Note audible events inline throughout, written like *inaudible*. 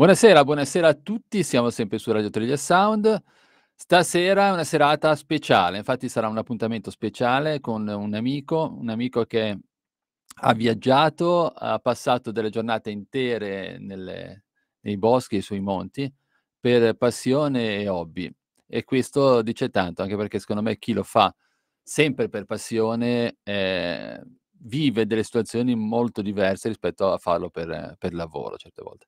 Buonasera, buonasera a tutti, siamo sempre su Radio Triglia Sound. Stasera è una serata speciale, infatti sarà un appuntamento speciale con un amico, un amico che ha viaggiato, ha passato delle giornate intere nelle, nei boschi e sui monti per passione e hobby. E questo dice tanto, anche perché secondo me chi lo fa sempre per passione eh, vive delle situazioni molto diverse rispetto a farlo per, per lavoro certe volte.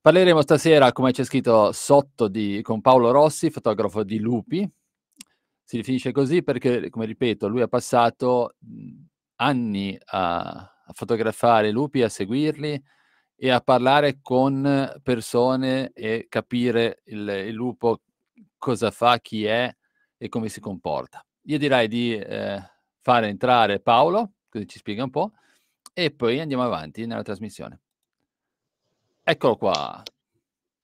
Parleremo stasera, come c'è scritto sotto, di, con Paolo Rossi, fotografo di Lupi. Si definisce così perché, come ripeto, lui ha passato anni a, a fotografare lupi, a seguirli e a parlare con persone e capire il, il lupo cosa fa, chi è e come si comporta. Io direi di eh, fare entrare Paolo, così ci spiega un po', e poi andiamo avanti nella trasmissione. Eccolo qua.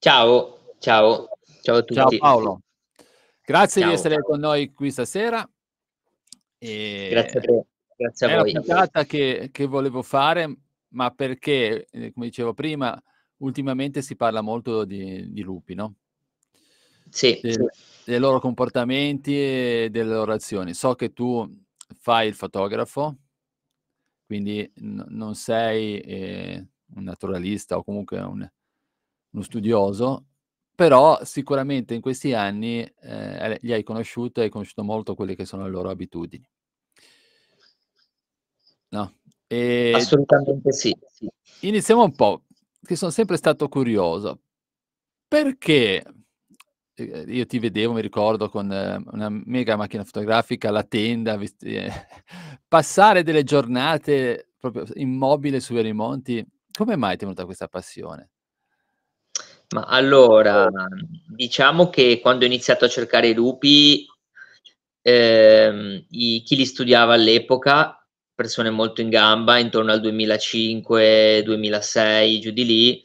Ciao, ciao, ciao a tutti. Ciao Paolo. Grazie ciao. di essere con noi qui stasera. E grazie a te, grazie a voi. È una puntata che, che volevo fare, ma perché, eh, come dicevo prima, ultimamente si parla molto di, di lupi, no? Sì, De, sì, Dei loro comportamenti e delle loro azioni. So che tu fai il fotografo, quindi n- non sei eh, un naturalista o comunque un, uno studioso, però sicuramente in questi anni eh, li hai conosciuti e hai conosciuto molto quelle che sono le loro abitudini. No. E Assolutamente sì, Iniziamo un po', che sono sempre stato curioso. Perché eh, io ti vedevo, mi ricordo, con eh, una mega macchina fotografica, la tenda, vesti... Eh, *laughs* passare delle giornate proprio immobile su Verimonti come mai ti è venuta questa passione? Ma allora, oh. diciamo che quando ho iniziato a cercare i lupi, eh, i, chi li studiava all'epoca, persone molto in gamba, intorno al 2005-2006, giù di lì,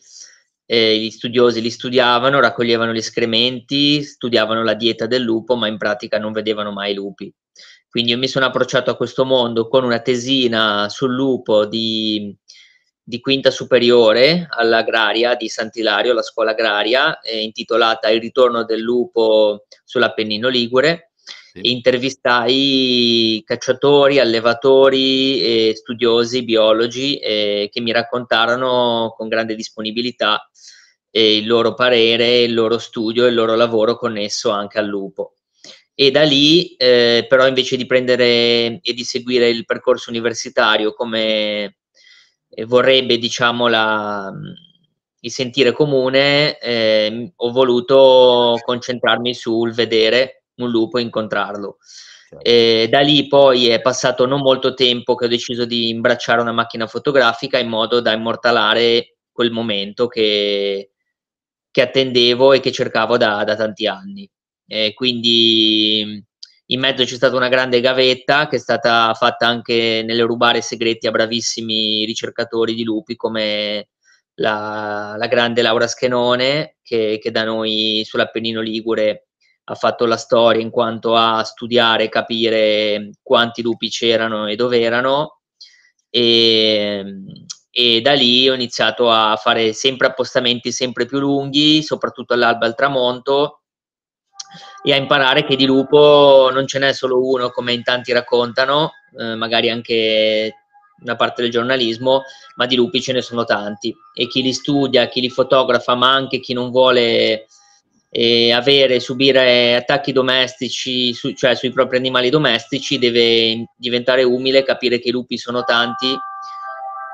eh, gli studiosi li studiavano, raccoglievano gli escrementi, studiavano la dieta del lupo, ma in pratica non vedevano mai i lupi. Quindi io mi sono approcciato a questo mondo con una tesina sul lupo di di quinta superiore all'agraria di Sant'Ilario, la scuola agraria, eh, intitolata Il ritorno del lupo sull'Appennino Ligure. Sì. intervistai cacciatori, allevatori, eh, studiosi, biologi eh, che mi raccontarono con grande disponibilità eh, il loro parere, il loro studio e il loro lavoro connesso anche al lupo e da lì eh, però invece di prendere e di seguire il percorso universitario come vorrebbe diciamo la, mm, il sentire comune, eh, ho voluto concentrarmi sul vedere un lupo e incontrarlo. E da lì poi è passato non molto tempo che ho deciso di imbracciare una macchina fotografica in modo da immortalare quel momento che, che attendevo e che cercavo da, da tanti anni. Eh, quindi in mezzo c'è stata una grande gavetta che è stata fatta anche nelle rubare segreti a bravissimi ricercatori di lupi come la, la grande Laura Schenone che, che da noi sull'Appennino Ligure ha fatto la storia in quanto a studiare e capire quanti lupi c'erano e dove erano e, e da lì ho iniziato a fare sempre appostamenti sempre più lunghi, soprattutto all'alba e al tramonto e a imparare che di lupo non ce n'è solo uno, come in tanti raccontano, eh, magari anche una parte del giornalismo, ma di lupi ce ne sono tanti e chi li studia, chi li fotografa, ma anche chi non vuole eh, avere, subire attacchi domestici, su, cioè sui propri animali domestici, deve diventare umile, capire che i lupi sono tanti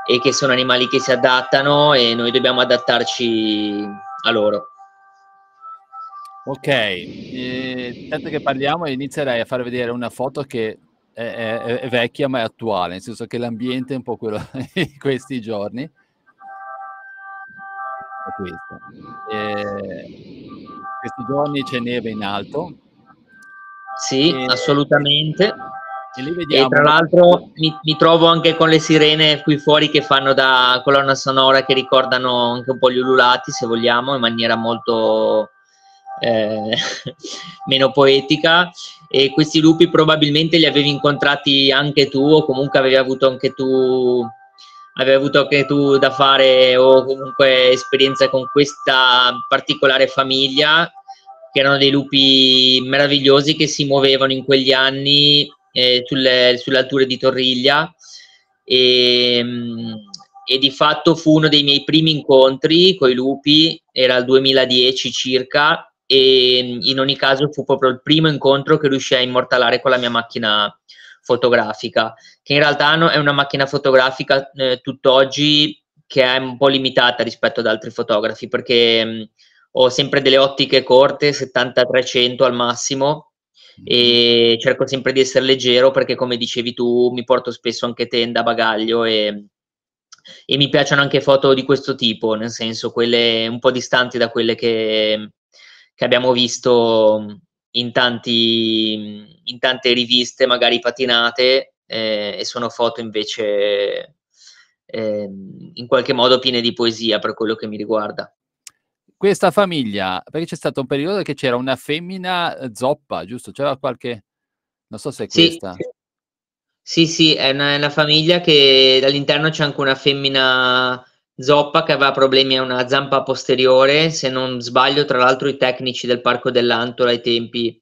e che sono animali che si adattano e noi dobbiamo adattarci a loro. Ok, e, ehm, tanto che parliamo inizierei a far vedere una foto che è, è, è vecchia ma è attuale, nel senso che l'ambiente è un po' quello *laughs* di questi giorni. È questo. Ehm, questi giorni c'è neve in alto. Sì, e, assolutamente. E, lì e tra l'altro mi, mi, trovo anche con le sirene qui fuori che fanno da colonna sonora che ricordano anche un po' gli ululati, se vogliamo, in maniera molto eh, *laughs* meno poetica e questi lupi probabilmente li avevi incontrati anche tu o comunque avevi avuto anche tu avevi avuto anche tu da fare o comunque esperienza con questa particolare famiglia che erano dei lupi meravigliosi che si muovevano in quegli anni eh, sulle, sulle, alture di Torriglia e, ehm, e, di fatto fu uno dei miei primi incontri con i lupi, era il 2010 circa e in ogni caso fu proprio il primo incontro che riuscì a immortalare con la mia macchina fotografica, che in realtà no, è una macchina fotografica eh, tutt'oggi che è un po' limitata rispetto ad altri fotografi, perché mh, mm, ho sempre delle ottiche corte, 70-300 al massimo, e mm-hmm. cerco sempre di essere leggero perché come dicevi tu mi porto spesso anche tenda, bagaglio e, e mi piacciono anche foto di questo tipo, nel senso quelle un po' distanti da quelle che, che abbiamo visto in, tanti, in tante riviste magari patinate eh, e sono foto invece eh, in qualche modo piene di poesia per quello che mi riguarda. Questa famiglia, perché c'è stato un periodo che c'era una femmina eh, zoppa, giusto? C'era qualche... non so se è questa. Sì, sì, è una, è una famiglia che all'interno c'è anche una femmina Zoppa che aveva problemi a una zampa posteriore, se non sbaglio, tra l'altro i tecnici del Parco dell'Antola ai tempi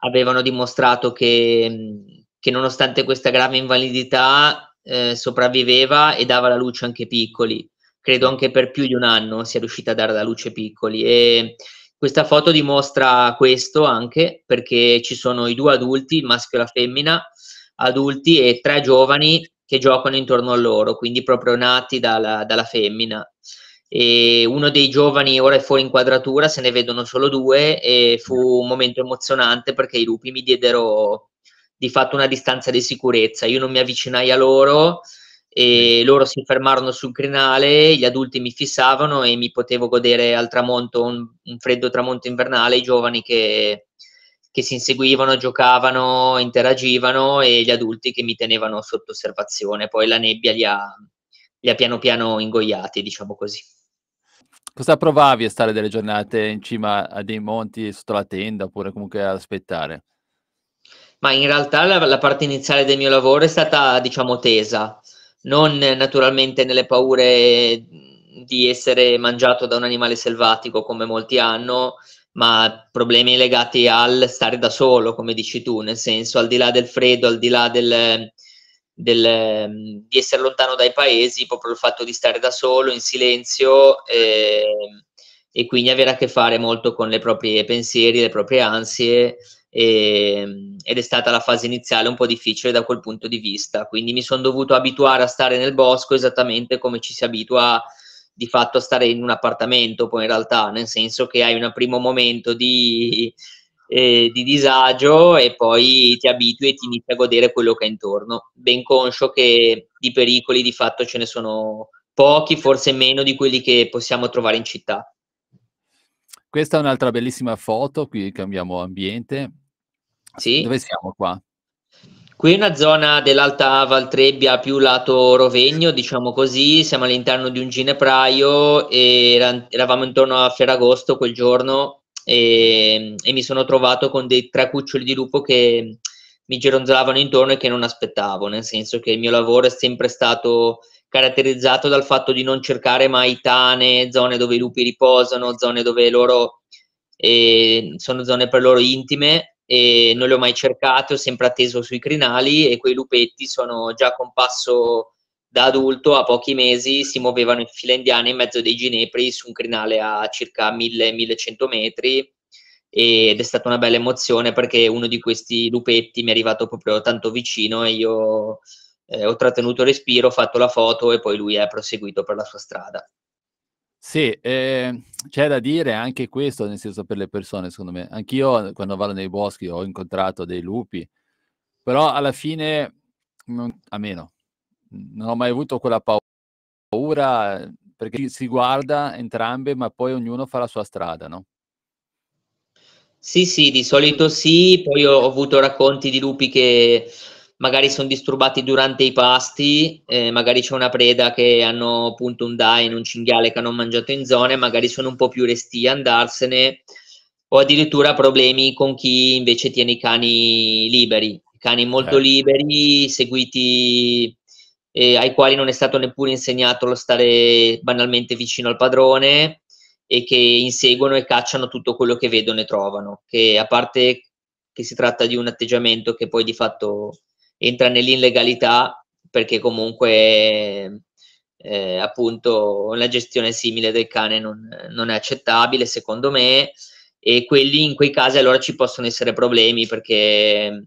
avevano dimostrato che, mm, che nonostante questa grave invalidità eh, sopravviveva e dava la luce anche piccoli. Credo anche per più di un anno sia riuscita a dare la luce piccoli. E questa foto dimostra questo anche perché ci sono i due adulti, il maschio e la femmina, adulti e tre giovani che giocano intorno a loro, quindi proprio nati dalla, dalla femmina. E uno dei giovani ora è fuori inquadratura, se ne vedono solo due e fu un momento emozionante perché i lupi mi diedero di fatto una distanza di sicurezza, io non mi avvicinai a loro e mm. loro si fermarono sul crinale, gli adulti mi fissavano e mi potevo godere al tramonto, un, un freddo tramonto invernale, i giovani che che si inseguivano, giocavano, interagivano e gli adulti che mi tenevano sotto osservazione. Poi la nebbia li ha, li ha piano piano ingoiati, diciamo così. Cosa provavi a stare delle giornate in cima a dei monti sotto la tenda oppure comunque ad aspettare? Ma in realtà la, la parte iniziale del mio lavoro è stata, diciamo, tesa, non naturalmente nelle paure di essere mangiato da un animale selvatico come molti hanno, ma problemi legati al stare da solo, come dici tu, nel senso al di là del freddo, al di là del, del, di essere lontano dai paesi, proprio il fatto di stare da solo, in silenzio eh, e quindi avere a che fare molto con le proprie pensieri, le proprie ansie e, ehm, ed è stata la fase iniziale un po' difficile da quel punto di vista, quindi mi sono dovuto abituare a stare nel bosco esattamente come ci si abitua a di fatto stare in un appartamento, poi in realtà, nel senso che hai un primo momento di, eh, di disagio e poi ti abitui e ti inizi a godere quello che è intorno, ben conscio che di pericoli di fatto ce ne sono pochi, forse meno di quelli che possiamo trovare in città. Questa è un'altra bellissima foto, qui cambiamo ambiente. Sì. Dove siamo qua? Qui è una zona dell'Alta Valtrebbia più lato Rovegno, diciamo così, siamo all'interno di un ginepraio e eravamo intorno a Ferragosto quel giorno e, e mi sono trovato con dei tre cuccioli di lupo che mi gironzolavano intorno e che non aspettavo, nel senso che il mio lavoro è sempre stato caratterizzato dal fatto di non cercare mai tane, zone dove i lupi riposano, zone dove loro eh, sono zone per loro intime e non le ho mai cercate, ho sempre atteso sui crinali e quei lupetti sono già con passo da adulto a pochi mesi si muovevano in fila indiana in mezzo dei ginepri su un crinale a circa 1000-1100 metri ed è stata una bella emozione perché uno di questi lupetti mi è arrivato proprio tanto vicino e io eh, ho trattenuto il respiro, ho fatto la foto e poi lui è proseguito per la sua strada. Sì, eh, c'è da dire anche questo, nel senso per le persone, secondo me. Anch'io quando vado nei boschi ho incontrato dei lupi, però alla fine, non, almeno, non ho mai avuto quella paura, eh, perché si guarda entrambe, ma poi ognuno fa la sua strada, no? Sì, sì, di solito sì, poi ho avuto racconti di lupi che magari sono disturbati durante i pasti, eh, magari c'è una preda che hanno appunto un dine, un cinghiale che hanno mangiato in zone, magari sono un po' più resti a andarsene, o addirittura problemi con chi invece tiene i cani liberi, cani molto eh. liberi, seguiti eh, ai quali non è stato neppure insegnato lo stare banalmente vicino al padrone e che inseguono e cacciano tutto quello che vedono e trovano, che a parte che si tratta di un atteggiamento che poi di fatto entra nell'illegalità perché comunque eh, appunto una gestione simile del cane non, non, è accettabile secondo me e quelli in quei casi allora ci possono essere problemi perché mm,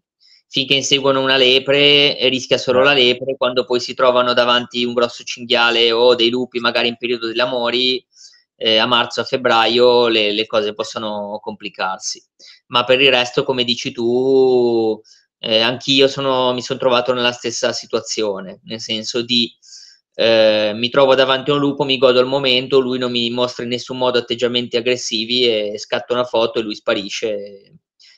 finché inseguono una lepre eh, rischia solo la lepre quando poi si trovano davanti un grosso cinghiale o dei lupi magari in periodo degli amori eh, a marzo a febbraio le, le cose possono complicarsi ma per il resto come dici tu eh, anch'io sono, mi sono trovato nella stessa situazione, nel senso di eh, mi trovo davanti a un lupo, mi godo il momento, lui non mi mostra in nessun modo atteggiamenti aggressivi e scatto una foto e lui sparisce.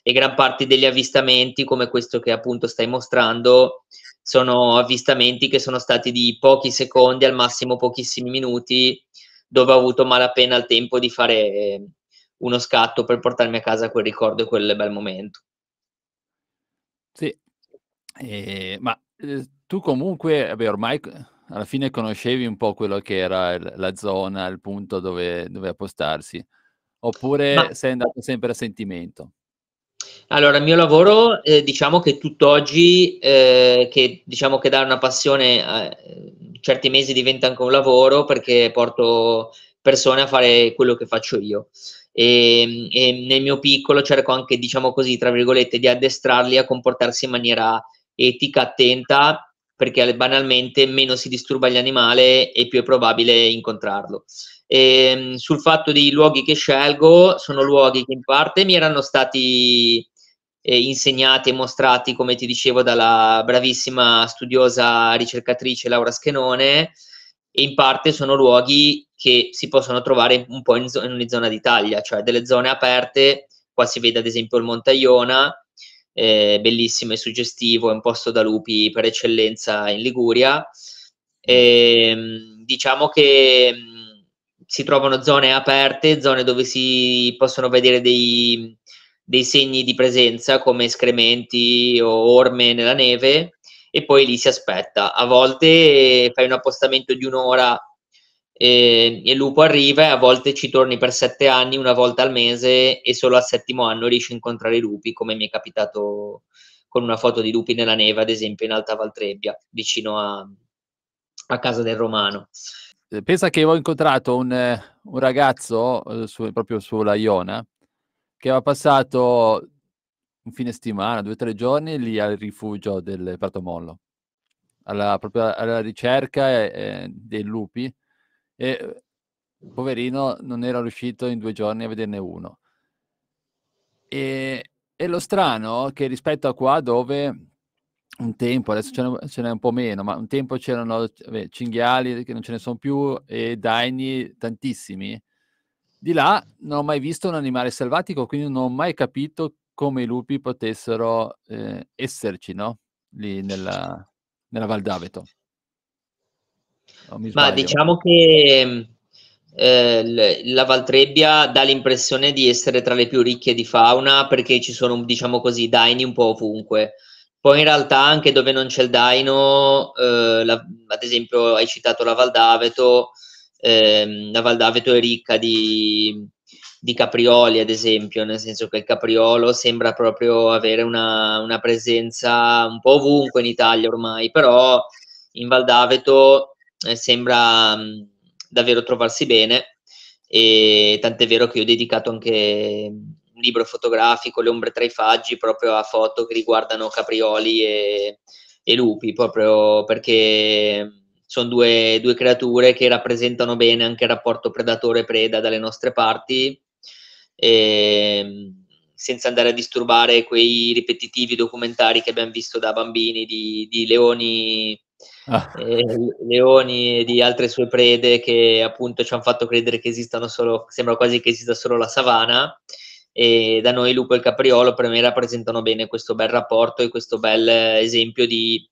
E gran parte degli avvistamenti, come questo che appunto stai mostrando, sono avvistamenti che sono stati di pochi secondi, al massimo pochissimi minuti, dove ho avuto malapena il tempo di fare eh, uno scatto per portarmi a casa quel ricordo e quel bel momento. Sì, eh, ma eh, tu comunque, vabbè, ormai alla fine conoscevi un po' quello che era il, la zona, il punto dove, dove appostarsi, oppure ma... sei andato sempre a sentimento? Allora, il mio lavoro, eh, diciamo che tutt'oggi, eh, che diciamo che da una passione, eh, certi mesi diventa anche un lavoro perché porto persone a fare quello che faccio io e, ehm, e, nel mio piccolo cerco anche, diciamo così, tra virgolette, di addestrarli a comportarsi in maniera etica, attenta, perché banalmente meno si disturba gli animali e più è probabile incontrarlo. E, ehm, sul fatto dei luoghi che scelgo, sono luoghi che in parte mi erano stati eh, insegnati e mostrati, come ti dicevo, dalla bravissima studiosa ricercatrice Laura Schenone, e in parte sono luoghi che si possono trovare un po' in, z- in ogni zona d'Italia, cioè delle zone aperte, qua si vede ad esempio il Montaiona, eh, bellissimo e suggestivo, è un posto da lupi per eccellenza in Liguria. E, ehm, diciamo che mm, si trovano zone aperte, zone dove si possono vedere dei, dei segni di presenza come escrementi o orme nella neve e poi lì si aspetta. A volte fai un appostamento di un'ora ehm, e, e Lupo arriva e a volte ci torni per sette anni, una volta al mese e solo al settimo anno riesci a incontrare i lupi, come mi è capitato con una foto di lupi nella neve, ad esempio in Alta Valtrebbia, vicino a, a casa del Romano. Eh, pensa che ho incontrato un, eh, un ragazzo eh, su, proprio sulla Iona che aveva passato un fine settimana, due o tre giorni lì al rifugio del Pratomollo, alla, proprio alla ricerca eh, eh, dei lupi e eh, poverino non era riuscito in due giorni a vederne uno. E, e lo strano che rispetto a qua dove un tempo, adesso ce n'è, ce n'è, un po' meno, ma un tempo c'erano beh, cinghiali che non ce ne sono più e daini tantissimi. Di là non ho mai visto un animale selvatico, quindi non ho mai capito come i lupi potessero eh, esserci, no? Lì nella, nella Val d'Aveto. Ma diciamo che ehm, eh, la Valtrebbia dà l'impressione di essere tra le più ricche di fauna perché ci sono, diciamo così, daini un po' ovunque. Poi in realtà anche dove non c'è il daino, eh, la, ad esempio hai citato la Val d'Aveto, eh, la Val d'Aveto è ricca di, di Caprioli, ad esempio, nel senso che il Capriolo sembra proprio avere una, una presenza un po' ovunque in Italia ormai, però in Val d'Aveto eh, sembra mh, mm, davvero trovarsi bene e tant'è vero che io ho dedicato anche mm, un libro fotografico, Le ombre tra i faggi, proprio a foto che riguardano caprioli e, e lupi, proprio perché mm, sono due, due, creature che rappresentano bene anche il rapporto predatore-preda dalle nostre parti eh, senza andare a disturbare quei ripetitivi documentari che abbiamo visto da bambini di, di leoni, ah. eh, leoni. e di altre sue prede che appunto ci hanno fatto credere che esistano solo, sembra quasi che esista solo la savana e da noi lupo e il capriolo per me rappresentano bene questo bel rapporto e questo bel esempio di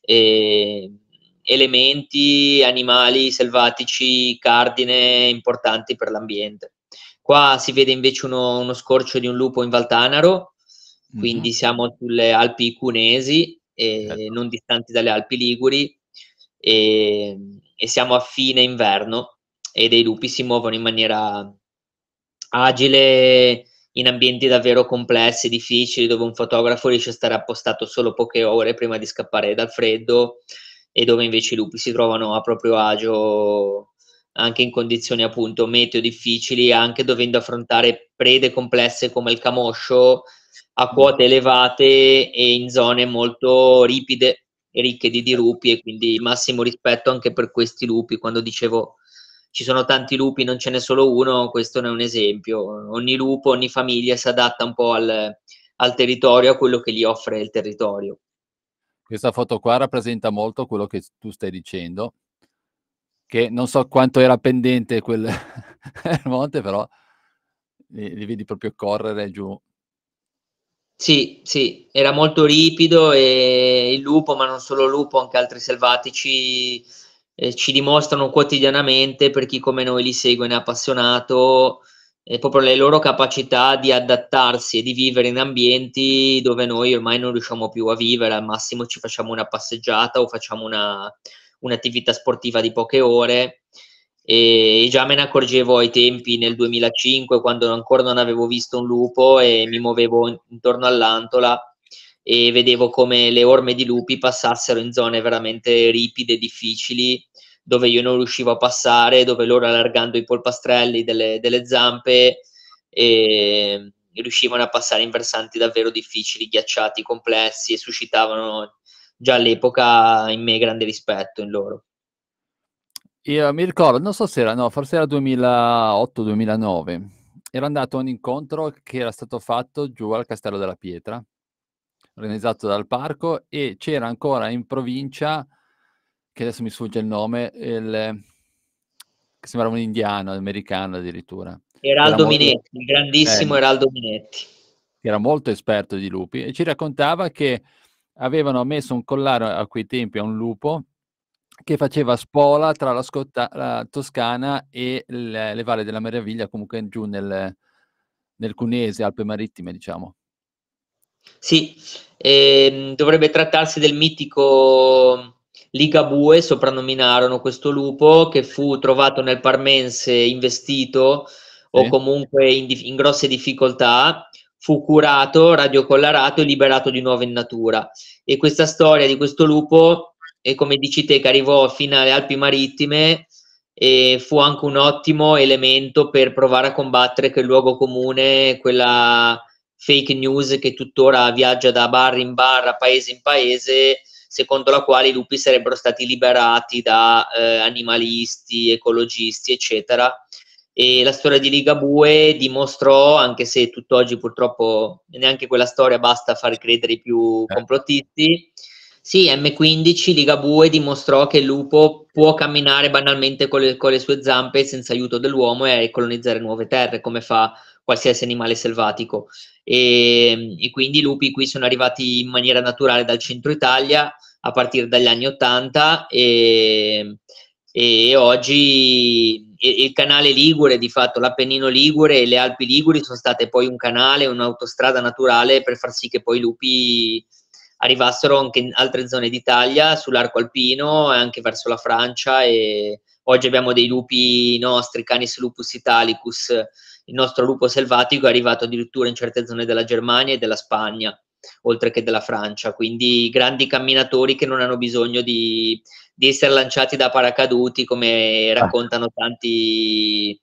eh, elementi, animali selvatici, cardine importanti per l'ambiente. Qua si vede invece uno, uno scorcio di un lupo in Valtanaro, mhm. quindi mm-hmm. siamo sulle Alpi Cunesi, eh, non distanti dalle Alpi Liguri, e, e siamo a fine inverno e dei lupi si muovono in maniera agile in ambienti davvero complessi, difficili, dove un fotografo riesce a stare appostato solo poche ore prima di scappare dal freddo e dove invece i lupi si trovano a proprio agio anche in condizioni appunto meteo difficili, anche dovendo affrontare prede complesse come il camoscio a mm. quote elevate e in zone molto ripide e ricche di dirupi e quindi massimo rispetto anche per questi lupi. Quando dicevo ci sono tanti lupi, non ce n'è solo uno, questo ne è un esempio. Ogni lupo, ogni famiglia si adatta un po' al, al territorio, a quello che gli offre il territorio. Questa foto qua rappresenta molto quello che tu stai dicendo che non so quanto era pendente quel *laughs* monte, però li, li, vedi proprio correre giù. Sì, sì, era molto ripido e il lupo, ma non solo il lupo, anche altri selvatici eh, ci dimostrano quotidianamente, per chi come noi li segue ne è appassionato, eh, proprio le loro capacità di adattarsi e di vivere in ambienti dove noi ormai non riusciamo più a vivere, al massimo ci facciamo una passeggiata o facciamo una, un'attività sportiva di poche ore e già me ne accorgevo ai tempi nel 2005 quando ancora non avevo visto un lupo e mi muovevo intorno all'antola e vedevo come le orme di lupi passassero in zone veramente ripide, difficili, dove io non riuscivo a passare, dove loro allargando i polpastrelli delle, delle zampe riuscivano a passare in versanti davvero difficili, ghiacciati, complessi e suscitavano già all'epoca in me grande rispetto in loro. Io mi ricordo, non so se era, no, forse era 2008-2009, era andato a un incontro che era stato fatto giù al Castello della Pietra, organizzato dal parco, e c'era ancora in provincia, che adesso mi sfugge il nome, il, che sembrava un indiano, americano addirittura. Eraldo era Minetti, molto... il grandissimo eh, Eraldo Minetti. Era molto esperto di lupi e ci raccontava che avevano messo un collare a quei tempi a un lupo che faceva spola tra la, Scotta, la Toscana e le, le Valle della Meraviglia, comunque giù nel, nel Cunese, Alpe Marittime, diciamo. Sì, ehm, dovrebbe trattarsi del mitico Ligabue, soprannominarono questo lupo, che fu trovato nel Parmense investito sì. o comunque in, in grosse difficoltà fu curato, radiocollarato e liberato di nuovo in natura. E questa storia di questo lupo, e come dici te, che arrivò fino alle Alpi Marittime, e fu anche un ottimo elemento per provare a combattere quel luogo comune, quella fake news che tuttora viaggia da bar in bar, a paese in paese, secondo la quale i lupi sarebbero stati liberati da eh, animalisti, ecologisti, eccetera e la storia di Ligabue dimostrò, anche se tutt'oggi purtroppo neanche quella storia basta a far credere i più eh. complottisti, sì, M15 Ligabue dimostrò che il lupo può camminare banalmente con le, con le sue zampe senza aiuto dell'uomo e colonizzare nuove terre, come fa qualsiasi animale selvatico. E, ehm, e quindi i lupi qui sono arrivati in maniera naturale dal centro Italia a partire dagli anni Ottanta e ehm, e oggi il canale Ligure, di fatto l'Appennino Ligure e le Alpi Liguri sono state poi un canale, un'autostrada naturale per far sì che poi i lupi arrivassero anche in altre zone d'Italia, sull'arco alpino e anche verso la Francia e oggi abbiamo dei lupi nostri, Canis lupus italicus, il nostro lupo selvatico è arrivato addirittura in certe zone della Germania e della Spagna, oltre che della Francia, quindi grandi camminatori che non hanno bisogno di di essere lanciati da paracaduti, come ah. raccontano tanti,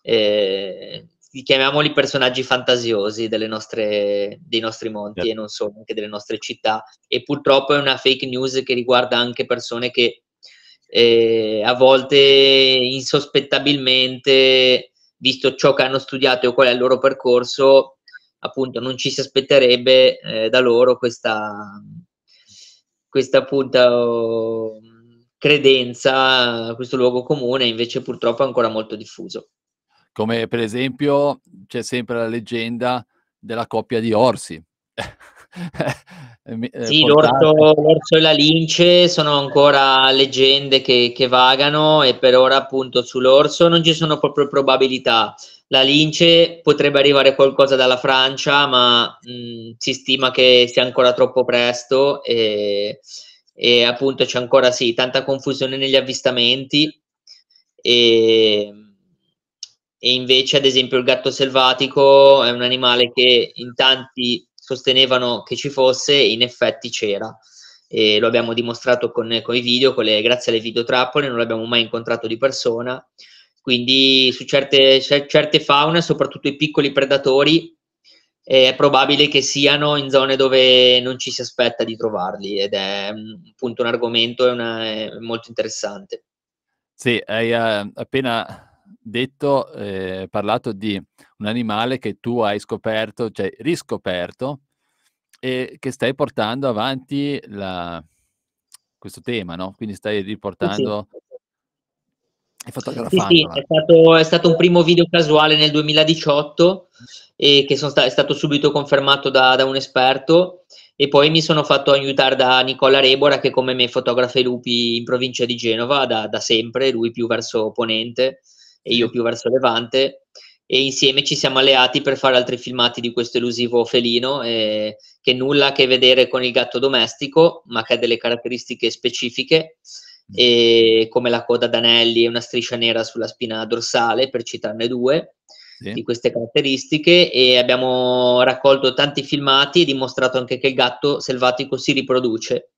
eh, chiamiamoli personaggi fantasiosi nostre, dei nostri monti yeah. e certo. non solo, anche delle nostre città. E purtroppo è una fake news che riguarda anche persone che eh, a volte insospettabilmente, visto ciò che hanno studiato e qual è il loro percorso, appunto non ci si aspetterebbe eh, da loro questa, questa appunto credenza, questo luogo comune, invece purtroppo è ancora molto diffuso. Come per esempio c'è sempre la leggenda della coppia di orsi. *laughs* Eh, sì, l'orso, l'orso, e la lince sono ancora leggende che, che, vagano e per ora appunto sull'orso non ci sono proprio probabilità. La lince potrebbe arrivare qualcosa dalla Francia, ma mh, mm, si stima che sia ancora troppo presto e e appunto c'è ancora sì, tanta confusione negli avvistamenti e, e invece ad esempio il gatto selvatico è un animale che in tanti sostenevano che ci fosse e in effetti c'era. E lo abbiamo dimostrato con, con i video, con le, grazie alle videotrappole, non l'abbiamo mai incontrato di persona. Quindi su certe, certe faune, soprattutto i piccoli predatori, è probabile che siano in zone dove non ci si aspetta di trovarli ed è mm, appunto un argomento una, è molto interessante. Sì, hai uh, appena detto, eh, parlato di un animale che tu hai scoperto, cioè riscoperto, e che stai portando avanti la, questo tema, no? Quindi stai riportando sì. È fotografato. Sì, sì eh. è, stato, è, stato, un primo video casuale nel 2018 e che sta- è stato subito confermato da, da un esperto e poi mi sono fatto aiutare da Nicola Rebora che come me fotografa i lupi in provincia di Genova da, da sempre, lui più verso Ponente e io più verso Levante e insieme ci siamo alleati per fare altri filmati di questo elusivo felino eh, che nulla a che vedere con il gatto domestico ma che ha delle caratteristiche specifiche e, come la coda d'anelli e una striscia nera sulla spina dorsale, per citarne due sì. di queste caratteristiche. E abbiamo raccolto tanti filmati e dimostrato anche che il gatto selvatico si riproduce.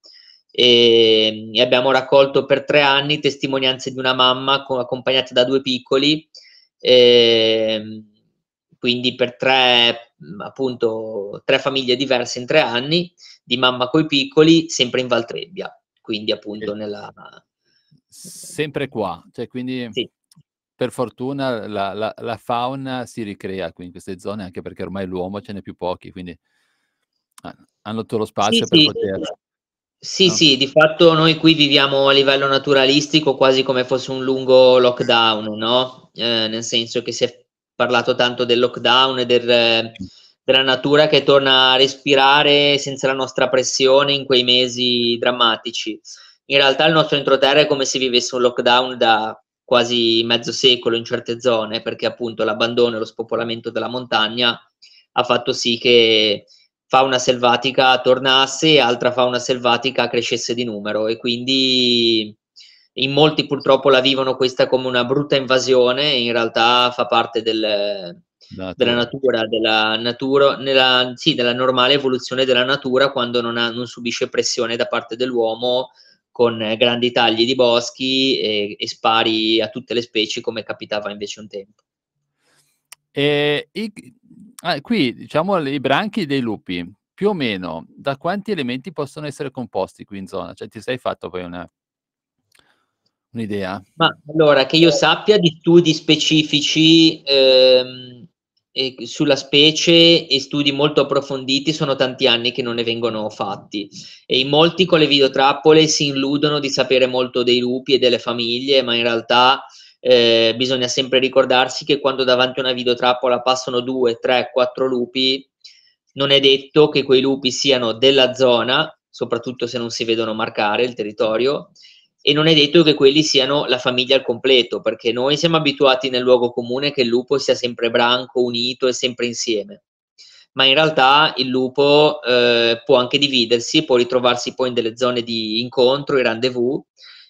E, e abbiamo raccolto per tre anni testimonianze di una mamma co- accompagnata da due piccoli. E, quindi per tre, appunto, tre famiglie diverse in tre anni, di mamma coi piccoli, sempre in Valtrebbia quindi appunto nella... Sempre qua, cioè quindi sì. per fortuna la, la, la, fauna si ricrea qui in queste zone anche perché ormai l'uomo ce n'è più pochi, quindi hanno tutto lo spazio sì, per sì. poter... Sì, no? sì, di fatto noi qui viviamo a livello naturalistico quasi come fosse un lungo lockdown, no? Eh, nel senso che si è parlato tanto del lockdown e del della natura che torna a respirare senza la nostra pressione in quei mesi drammatici. In realtà il nostro entroterra è come se vivesse un lockdown da quasi mezzo secolo in certe zone, perché appunto l'abbandono e lo spopolamento della montagna ha fatto sì che fauna selvatica tornasse e altra fauna selvatica crescesse di numero e quindi in molti purtroppo la vivono questa come una brutta invasione, in realtà fa parte del, Dato. della natura, della, natura nella, sì, della normale evoluzione della natura quando non, ha, non subisce pressione da parte dell'uomo con eh, grandi tagli di boschi e, e, spari a tutte le specie come capitava invece un tempo. E, i, ah, qui diciamo i branchi dei lupi, più o meno da quanti elementi possono essere composti qui in zona? Cioè ti sei fatto poi una, un'idea? Ma allora, che io sappia di studi specifici ehm, eh, sulla specie e studi molto approfonditi sono tanti anni che non ne vengono fatti e in molti con le videotrappole si illudono di sapere molto dei lupi e delle famiglie, ma in realtà eh, bisogna sempre ricordarsi che quando davanti a una videotrappola passano due, tre, quattro lupi, non è detto che quei lupi siano della zona, soprattutto se non si vedono marcare il territorio, e non è detto che quelli siano la famiglia al completo, perché noi siamo abituati nel luogo comune che il lupo sia sempre branco, unito e sempre insieme. Ma in realtà il lupo eh, può anche dividersi, può ritrovarsi poi in delle zone di incontro, i rendezvous,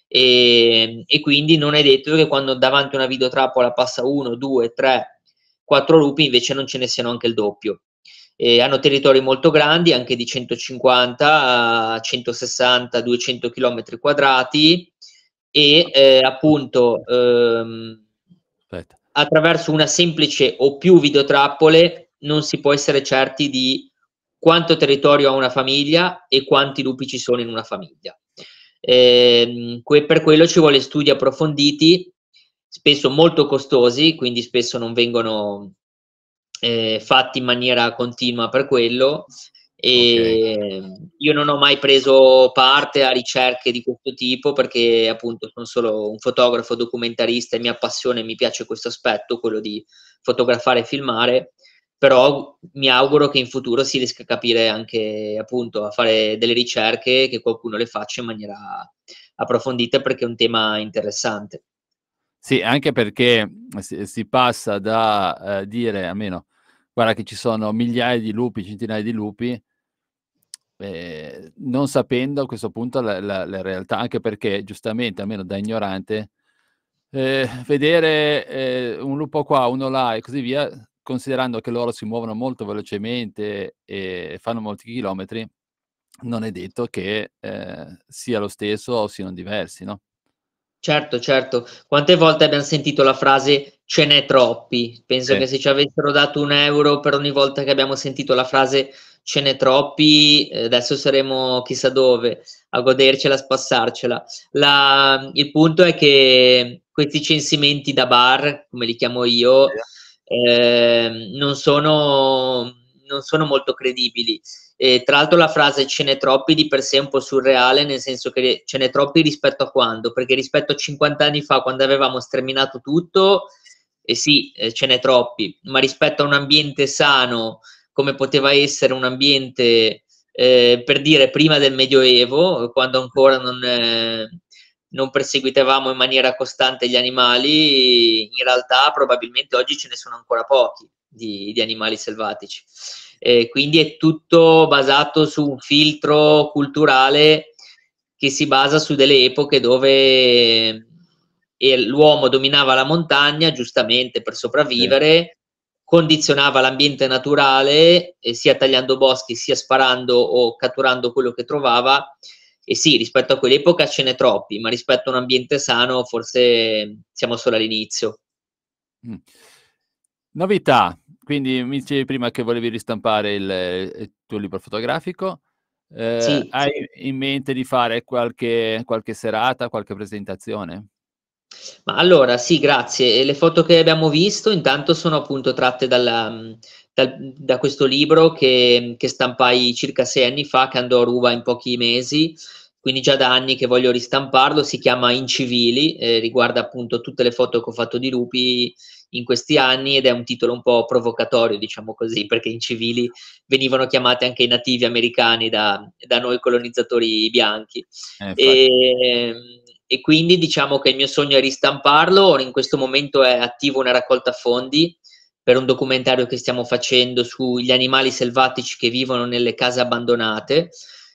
e, e quindi non è detto che quando davanti a una videotrappola passa uno, due, tre, quattro lupi invece non ce ne siano anche il doppio eh, hanno territori molto grandi, anche di 150, 160, 200 km quadrati e eh, appunto ehm, attraverso una semplice o più videotrappole non si può essere certi di quanto territorio ha una famiglia e quanti lupi ci sono in una famiglia. Eh, que- per quello ci vuole studi approfonditi, spesso molto costosi, quindi spesso non vengono eh, fatti in maniera continua per quello e okay. io non ho mai preso parte a ricerche di questo tipo perché appunto sono solo un fotografo documentarista e mi appassiona e mi piace questo aspetto, quello di fotografare e filmare, però mi auguro che in futuro si riesca a capire anche appunto a fare delle ricerche che qualcuno le faccia in maniera approfondita perché è un tema interessante. Sì, anche perché si passa da eh, dire, almeno guarda che ci sono migliaia di lupi, centinaia di lupi, eh, non sapendo a questo punto la, la, la, realtà, anche perché giustamente, almeno da ignorante, eh, vedere eh, un lupo qua, uno là e così via, considerando che loro si muovono molto velocemente e fanno molti chilometri, non è detto che eh, sia lo stesso o siano diversi, no? Certo, certo. Quante volte abbiamo sentito la frase ce n'è troppi. Penso sì. che se ci avessero dato un euro per ogni volta che abbiamo sentito la frase ce n'è troppi, eh, adesso saremo chissà dove a godercela, a spassarcela. La, il punto è che questi censimenti da bar, come li chiamo io, eh, non, sono, non, sono, molto credibili. Eh, tra l'altro la frase ce n'è troppi di per sé è un po' surreale, nel senso che ce n'è troppi rispetto a quando, perché rispetto a 50 anni fa, quando avevamo sterminato tutto, e sì, eh, ce n'è troppi, ma rispetto a un ambiente sano come poteva essere un ambiente eh, per dire prima del Medioevo, quando ancora non, eh, non, perseguitavamo in maniera costante gli animali, in realtà probabilmente oggi ce ne sono ancora pochi di, di animali selvatici. Eh, quindi è tutto basato su un filtro culturale che si basa su delle epoche dove e l'uomo dominava la montagna giustamente per sopravvivere, condizionava l'ambiente naturale eh, sia tagliando boschi sia sparando o catturando quello che trovava e sì, rispetto a quell'epoca ce n'è troppi, ma rispetto a un ambiente sano forse mm, siamo solo all'inizio. Mm. Novità, quindi mi dicevi prima che volevi ristampare il, eh, il tuo libro fotografico, eh, sì, hai sì. in mente di fare qualche, qualche serata, qualche presentazione? Ma allora, sì, grazie. le foto che abbiamo visto intanto sono appunto tratte dalla, mm, dal, da questo libro che, che, stampai circa sei anni fa, che andò a ruba in pochi mesi, quindi già da anni che voglio ristamparlo, si chiama Incivili, eh, riguarda appunto tutte le foto che ho fatto di lupi in questi anni ed è un titolo un po' provocatorio, diciamo così, perché incivili venivano chiamati anche i nativi americani da, da noi colonizzatori bianchi. Eh, e quindi diciamo che il mio sogno è ristamparlo, in questo momento è attivo una raccolta fondi per un documentario che stiamo facendo sugli animali selvatici che vivono nelle case abbandonate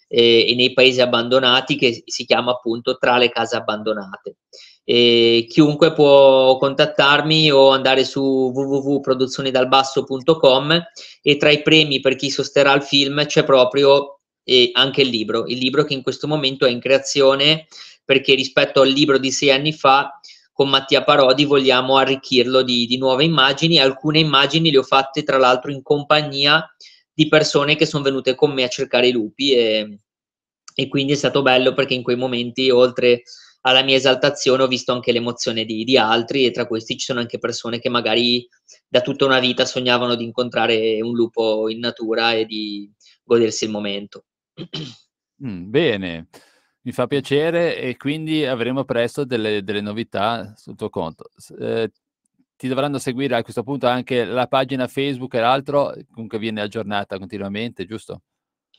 eh, e nei paesi abbandonati che si chiama appunto Tra le case abbandonate. E chiunque può contattarmi o andare su www.produzionidalbasso.com e tra i premi per chi sosterrà il film c'è proprio e anche il libro, il libro che in questo momento è in creazione perché rispetto al libro di sei anni fa con Mattia Parodi vogliamo arricchirlo di, di nuove immagini, alcune immagini le ho fatte tra l'altro in compagnia di persone che sono venute con me a cercare i lupi e, e quindi è stato bello perché in quei momenti oltre alla mia esaltazione ho visto anche l'emozione di, di, altri e tra questi ci sono anche persone che magari da tutta una vita sognavano di incontrare un lupo in natura e di godersi il momento. Mm, bene, mi fa piacere e quindi avremo presto delle, delle novità sul tuo conto. Eh, ti dovranno seguire a questo punto anche la pagina Facebook e l'altro, comunque viene aggiornata continuamente, giusto?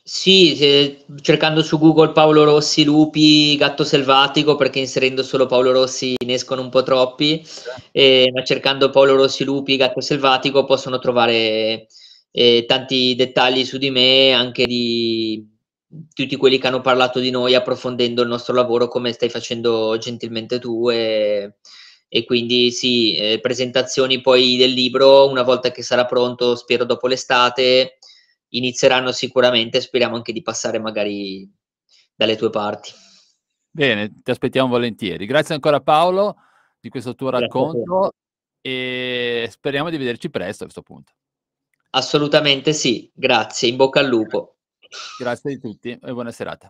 Sì, se, eh, cercando su Google Paolo Rossi Lupi Gatto Selvatico, perché inserendo solo Paolo Rossi ne escono un po' troppi, eh, ma cercando Paolo Rossi Lupi Gatto Selvatico possono trovare eh, tanti dettagli su di me, anche di tutti quelli che hanno parlato di noi approfondendo il nostro lavoro come stai facendo gentilmente tu e, e quindi sì, eh, presentazioni poi del libro una volta che sarà pronto, spero dopo l'estate, inizieranno sicuramente, speriamo anche di passare magari dalle tue parti. Bene, ti aspettiamo volentieri. Grazie ancora Paolo di questo tuo racconto e speriamo di vederci presto a questo punto. Assolutamente sì, grazie, in bocca al lupo. Grazie di tutti e buona serata.